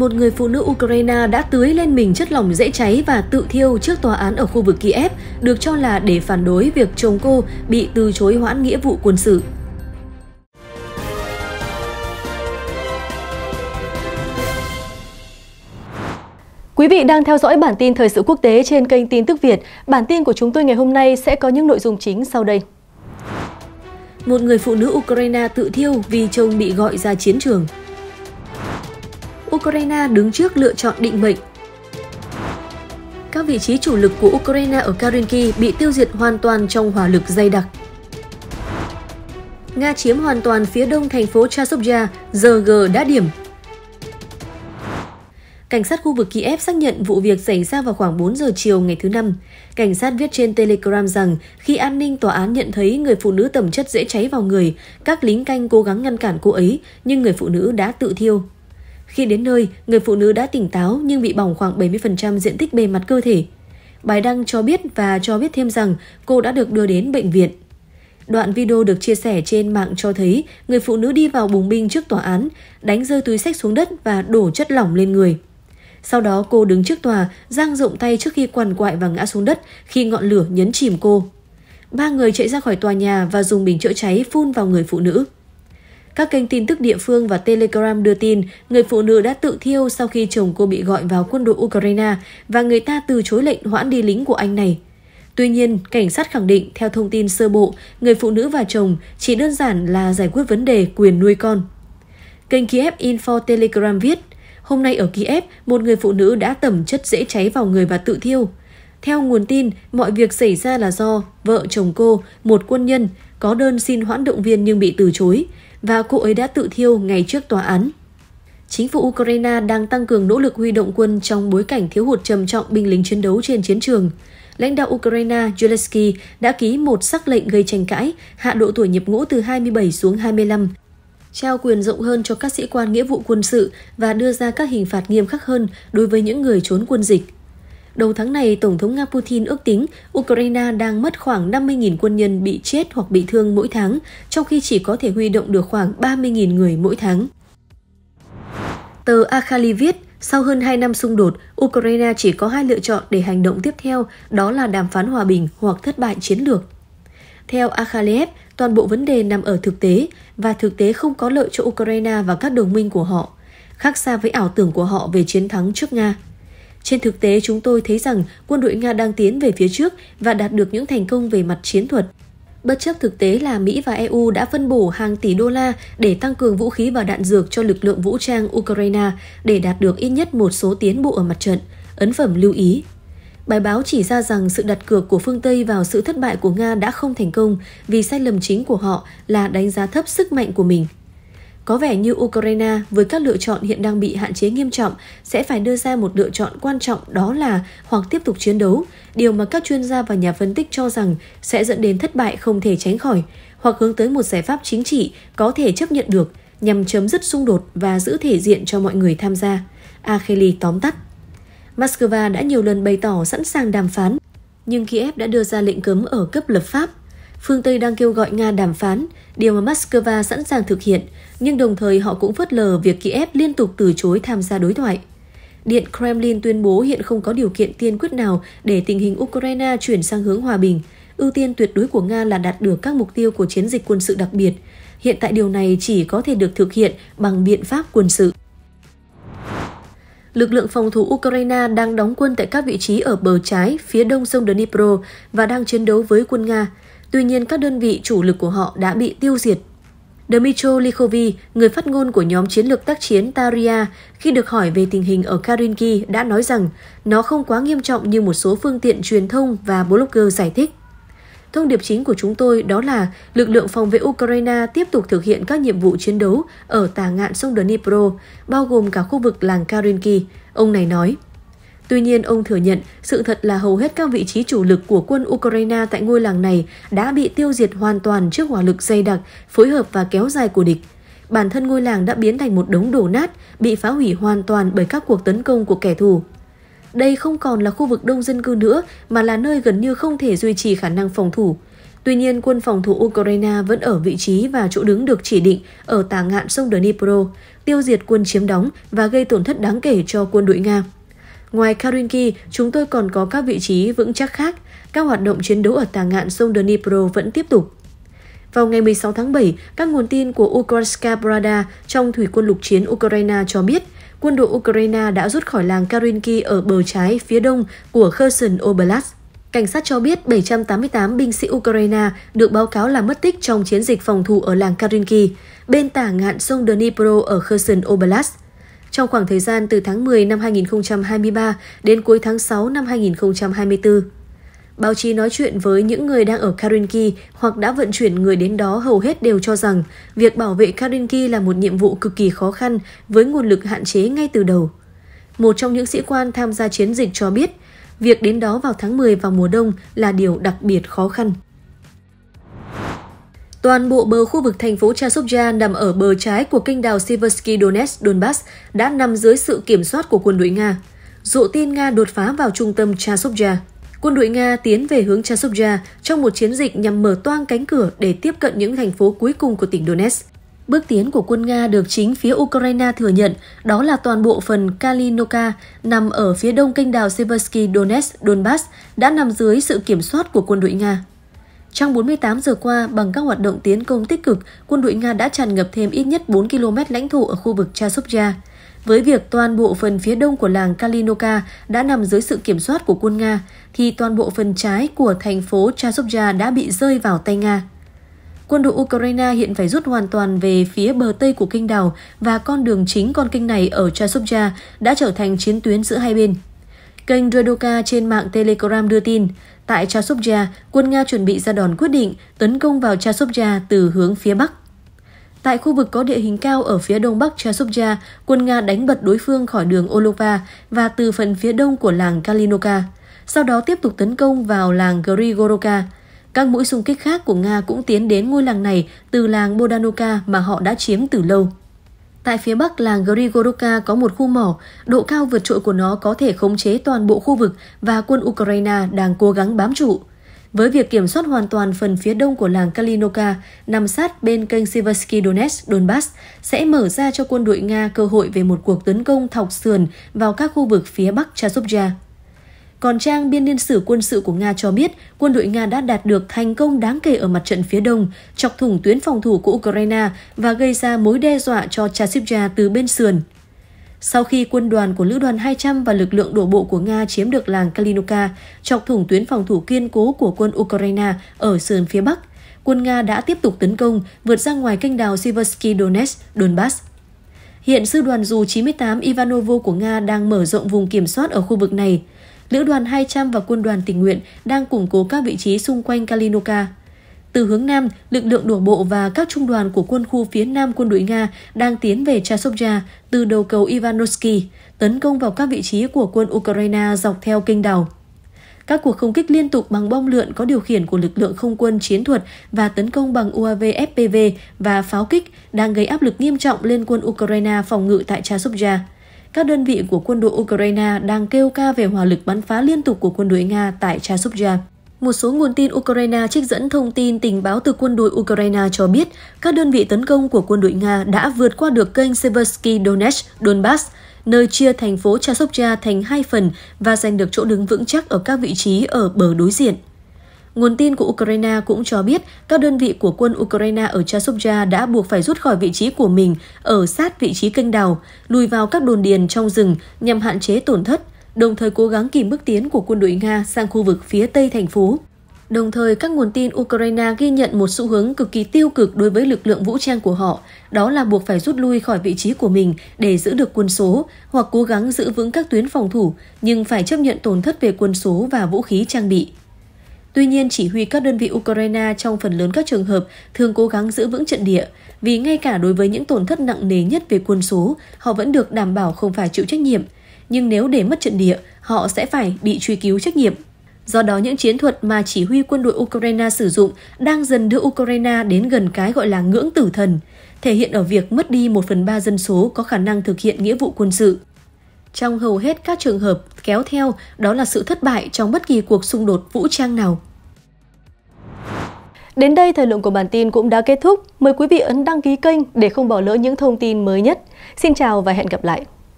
một người phụ nữ Ukraine đã tưới lên mình chất lỏng dễ cháy và tự thiêu trước tòa án ở khu vực Kiev, được cho là để phản đối việc chồng cô bị từ chối hoãn nghĩa vụ quân sự. Quý vị đang theo dõi bản tin thời sự quốc tế trên kênh Tin tức Việt. Bản tin của chúng tôi ngày hôm nay sẽ có những nội dung chính sau đây. Một người phụ nữ Ukraine tự thiêu vì chồng bị gọi ra chiến trường – Ukraine đứng trước lựa chọn định mệnh. Các vị trí chủ lực của Ukraine ở Karinki bị tiêu diệt hoàn toàn trong hỏa lực dày đặc. Nga chiếm hoàn toàn phía đông thành phố Chasovya, RG đã điểm. Cảnh sát khu vực Kiev xác nhận vụ việc xảy ra vào khoảng 4 giờ chiều ngày thứ Năm. Cảnh sát viết trên Telegram rằng khi an ninh tòa án nhận thấy người phụ nữ tầm chất dễ cháy vào người, các lính canh cố gắng ngăn cản cô ấy, nhưng người phụ nữ đã tự thiêu. Khi đến nơi, người phụ nữ đã tỉnh táo nhưng bị bỏng khoảng 70% diện tích bề mặt cơ thể. Bài đăng cho biết và cho biết thêm rằng cô đã được đưa đến bệnh viện. Đoạn video được chia sẻ trên mạng cho thấy người phụ nữ đi vào bùng binh trước tòa án, đánh rơi túi sách xuống đất và đổ chất lỏng lên người. Sau đó cô đứng trước tòa, giang rộng tay trước khi quằn quại và ngã xuống đất khi ngọn lửa nhấn chìm cô. Ba người chạy ra khỏi tòa nhà và dùng bình chữa cháy phun vào người phụ nữ. Các kênh tin tức địa phương và Telegram đưa tin người phụ nữ đã tự thiêu sau khi chồng cô bị gọi vào quân đội Ukraine và người ta từ chối lệnh hoãn đi lính của anh này. Tuy nhiên, cảnh sát khẳng định theo thông tin sơ bộ, người phụ nữ và chồng chỉ đơn giản là giải quyết vấn đề quyền nuôi con. Kênh Kiev Info Telegram viết, hôm nay ở Kiev, một người phụ nữ đã tẩm chất dễ cháy vào người và tự thiêu. Theo nguồn tin, mọi việc xảy ra là do vợ chồng cô, một quân nhân, có đơn xin hoãn động viên nhưng bị từ chối và cô ấy đã tự thiêu ngày trước tòa án. Chính phủ Ukraine đang tăng cường nỗ lực huy động quân trong bối cảnh thiếu hụt trầm trọng binh lính chiến đấu trên chiến trường. Lãnh đạo Ukraine Zelensky đã ký một sắc lệnh gây tranh cãi, hạ độ tuổi nhập ngũ từ 27 xuống 25, trao quyền rộng hơn cho các sĩ quan nghĩa vụ quân sự và đưa ra các hình phạt nghiêm khắc hơn đối với những người trốn quân dịch. Đầu tháng này, Tổng thống Nga Putin ước tính Ukraine đang mất khoảng 50.000 quân nhân bị chết hoặc bị thương mỗi tháng, trong khi chỉ có thể huy động được khoảng 30.000 người mỗi tháng. Tờ Akhali viết, sau hơn 2 năm xung đột, Ukraine chỉ có hai lựa chọn để hành động tiếp theo, đó là đàm phán hòa bình hoặc thất bại chiến lược. Theo Akhaleev, toàn bộ vấn đề nằm ở thực tế, và thực tế không có lợi cho Ukraine và các đồng minh của họ, khác xa với ảo tưởng của họ về chiến thắng trước Nga. Trên thực tế, chúng tôi thấy rằng quân đội Nga đang tiến về phía trước và đạt được những thành công về mặt chiến thuật. Bất chấp thực tế là Mỹ và EU đã phân bổ hàng tỷ đô la để tăng cường vũ khí và đạn dược cho lực lượng vũ trang Ukraine để đạt được ít nhất một số tiến bộ ở mặt trận, ấn phẩm lưu ý. Bài báo chỉ ra rằng sự đặt cược của phương Tây vào sự thất bại của Nga đã không thành công vì sai lầm chính của họ là đánh giá thấp sức mạnh của mình – có vẻ như Ukraine với các lựa chọn hiện đang bị hạn chế nghiêm trọng sẽ phải đưa ra một lựa chọn quan trọng đó là hoặc tiếp tục chiến đấu, điều mà các chuyên gia và nhà phân tích cho rằng sẽ dẫn đến thất bại không thể tránh khỏi, hoặc hướng tới một giải pháp chính trị có thể chấp nhận được nhằm chấm dứt xung đột và giữ thể diện cho mọi người tham gia. Akheli tóm tắt. Moscow đã nhiều lần bày tỏ sẵn sàng đàm phán, nhưng Kiev đã đưa ra lệnh cấm ở cấp lập pháp Phương Tây đang kêu gọi Nga đàm phán, điều mà Moscow sẵn sàng thực hiện, nhưng đồng thời họ cũng phớt lờ việc Kiev liên tục từ chối tham gia đối thoại. Điện Kremlin tuyên bố hiện không có điều kiện tiên quyết nào để tình hình Ukraine chuyển sang hướng hòa bình. Ưu tiên tuyệt đối của Nga là đạt được các mục tiêu của chiến dịch quân sự đặc biệt. Hiện tại điều này chỉ có thể được thực hiện bằng biện pháp quân sự. Lực lượng phòng thủ Ukraine đang đóng quân tại các vị trí ở bờ trái, phía đông sông Dnipro và đang chiến đấu với quân Nga. Tuy nhiên, các đơn vị chủ lực của họ đã bị tiêu diệt. Dmitro Likhovi, người phát ngôn của nhóm chiến lược tác chiến Taria, khi được hỏi về tình hình ở Karinki đã nói rằng nó không quá nghiêm trọng như một số phương tiện truyền thông và blogger giải thích. Thông điệp chính của chúng tôi đó là lực lượng phòng vệ Ukraine tiếp tục thực hiện các nhiệm vụ chiến đấu ở tà ngạn sông Dnipro, bao gồm cả khu vực làng Karinki, ông này nói. Tuy nhiên, ông thừa nhận sự thật là hầu hết các vị trí chủ lực của quân Ukraine tại ngôi làng này đã bị tiêu diệt hoàn toàn trước hỏa lực dày đặc, phối hợp và kéo dài của địch. Bản thân ngôi làng đã biến thành một đống đổ nát, bị phá hủy hoàn toàn bởi các cuộc tấn công của kẻ thù. Đây không còn là khu vực đông dân cư nữa mà là nơi gần như không thể duy trì khả năng phòng thủ. Tuy nhiên, quân phòng thủ Ukraine vẫn ở vị trí và chỗ đứng được chỉ định ở tả ngạn sông Dnipro, tiêu diệt quân chiếm đóng và gây tổn thất đáng kể cho quân đội Nga. Ngoài Karunki, chúng tôi còn có các vị trí vững chắc khác. Các hoạt động chiến đấu ở tà ngạn sông Dnipro vẫn tiếp tục. Vào ngày 16 tháng 7, các nguồn tin của Ukrainska Brada trong thủy quân lục chiến Ukraine cho biết, quân đội Ukraine đã rút khỏi làng Karinki ở bờ trái phía đông của Kherson Oblast. Cảnh sát cho biết 788 binh sĩ Ukraine được báo cáo là mất tích trong chiến dịch phòng thủ ở làng Karinki, bên tả ngạn sông Dnipro ở Kherson Oblast. Trong khoảng thời gian từ tháng 10 năm 2023 đến cuối tháng 6 năm 2024, báo chí nói chuyện với những người đang ở Karinki hoặc đã vận chuyển người đến đó hầu hết đều cho rằng việc bảo vệ Karinki là một nhiệm vụ cực kỳ khó khăn với nguồn lực hạn chế ngay từ đầu. Một trong những sĩ quan tham gia chiến dịch cho biết, việc đến đó vào tháng 10 vào mùa đông là điều đặc biệt khó khăn. Toàn bộ bờ khu vực thành phố Chasovya nằm ở bờ trái của kênh đào Siversky Donetsk Donbass đã nằm dưới sự kiểm soát của quân đội Nga. Dụ tin Nga đột phá vào trung tâm Chasovya. Quân đội Nga tiến về hướng Chasovya trong một chiến dịch nhằm mở toang cánh cửa để tiếp cận những thành phố cuối cùng của tỉnh Donetsk. Bước tiến của quân Nga được chính phía Ukraine thừa nhận, đó là toàn bộ phần Kalinoka nằm ở phía đông kênh đào Siversky Donetsk Donbass đã nằm dưới sự kiểm soát của quân đội Nga. Trong 48 giờ qua, bằng các hoạt động tiến công tích cực, quân đội Nga đã tràn ngập thêm ít nhất 4 km lãnh thổ ở khu vực Chasovya. Với việc toàn bộ phần phía đông của làng Kalinoka đã nằm dưới sự kiểm soát của quân Nga, thì toàn bộ phần trái của thành phố Chasovya đã bị rơi vào tay Nga. Quân đội Ukraine hiện phải rút hoàn toàn về phía bờ tây của kênh đảo và con đường chính con kênh này ở Chasovya đã trở thành chiến tuyến giữa hai bên. Kênh Radoka trên mạng Telegram đưa tin, Tại Chasovya, quân Nga chuẩn bị ra đòn quyết định tấn công vào Chasovya từ hướng phía Bắc. Tại khu vực có địa hình cao ở phía đông bắc Chasovya, quân Nga đánh bật đối phương khỏi đường Olova và từ phần phía đông của làng Kalinoka, sau đó tiếp tục tấn công vào làng Grigoroka. Các mũi xung kích khác của Nga cũng tiến đến ngôi làng này từ làng Bodanoka mà họ đã chiếm từ lâu. Tại phía bắc làng Grigoruka có một khu mỏ, độ cao vượt trội của nó có thể khống chế toàn bộ khu vực và quân Ukraine đang cố gắng bám trụ. Với việc kiểm soát hoàn toàn phần phía đông của làng Kalinoka, nằm sát bên kênh Siversky Donetsk, Donbass, sẽ mở ra cho quân đội Nga cơ hội về một cuộc tấn công thọc sườn vào các khu vực phía bắc Chasovia. Còn trang biên niên sử quân sự của Nga cho biết, quân đội Nga đã đạt được thành công đáng kể ở mặt trận phía đông, chọc thủng tuyến phòng thủ của Ukraine và gây ra mối đe dọa cho chasiv từ bên sườn. Sau khi quân đoàn của Lữ đoàn 200 và lực lượng đổ bộ của Nga chiếm được làng Kalinuka, chọc thủng tuyến phòng thủ kiên cố của quân Ukraine ở sườn phía Bắc, quân Nga đã tiếp tục tấn công, vượt ra ngoài kênh đào Siversky Donetsk, Donbass. Hiện sư đoàn dù 98 Ivanovo của Nga đang mở rộng vùng kiểm soát ở khu vực này. Lữ đoàn 200 và quân đoàn tình nguyện đang củng cố các vị trí xung quanh Kalinoka. Từ hướng Nam, lực lượng đổ bộ và các trung đoàn của quân khu phía Nam quân đội Nga đang tiến về Chasovya từ đầu cầu Ivanovsky, tấn công vào các vị trí của quân Ukraine dọc theo kênh đảo. Các cuộc không kích liên tục bằng bom lượn có điều khiển của lực lượng không quân chiến thuật và tấn công bằng UAV FPV và pháo kích đang gây áp lực nghiêm trọng lên quân Ukraine phòng ngự tại Chasovya các đơn vị của quân đội Ukraine đang kêu ca về hỏa lực bắn phá liên tục của quân đội Nga tại Chasubja. Một số nguồn tin Ukraine trích dẫn thông tin tình báo từ quân đội Ukraine cho biết các đơn vị tấn công của quân đội Nga đã vượt qua được kênh Seversky Donetsk, Donbass, nơi chia thành phố Chasovcha thành hai phần và giành được chỗ đứng vững chắc ở các vị trí ở bờ đối diện. Nguồn tin của Ukraine cũng cho biết các đơn vị của quân Ukraine ở Chasovja đã buộc phải rút khỏi vị trí của mình ở sát vị trí kênh đào, lùi vào các đồn điền trong rừng nhằm hạn chế tổn thất, đồng thời cố gắng kìm bước tiến của quân đội Nga sang khu vực phía tây thành phố. Đồng thời, các nguồn tin Ukraine ghi nhận một xu hướng cực kỳ tiêu cực đối với lực lượng vũ trang của họ, đó là buộc phải rút lui khỏi vị trí của mình để giữ được quân số hoặc cố gắng giữ vững các tuyến phòng thủ, nhưng phải chấp nhận tổn thất về quân số và vũ khí trang bị. Tuy nhiên, chỉ huy các đơn vị Ukraine trong phần lớn các trường hợp thường cố gắng giữ vững trận địa, vì ngay cả đối với những tổn thất nặng nề nhất về quân số, họ vẫn được đảm bảo không phải chịu trách nhiệm. Nhưng nếu để mất trận địa, họ sẽ phải bị truy cứu trách nhiệm. Do đó, những chiến thuật mà chỉ huy quân đội Ukraine sử dụng đang dần đưa Ukraine đến gần cái gọi là ngưỡng tử thần, thể hiện ở việc mất đi một phần ba dân số có khả năng thực hiện nghĩa vụ quân sự. Trong hầu hết các trường hợp kéo theo đó là sự thất bại trong bất kỳ cuộc xung đột vũ trang nào. Đến đây thời lượng của bản tin cũng đã kết thúc. Mời quý vị ấn đăng ký kênh để không bỏ lỡ những thông tin mới nhất. Xin chào và hẹn gặp lại.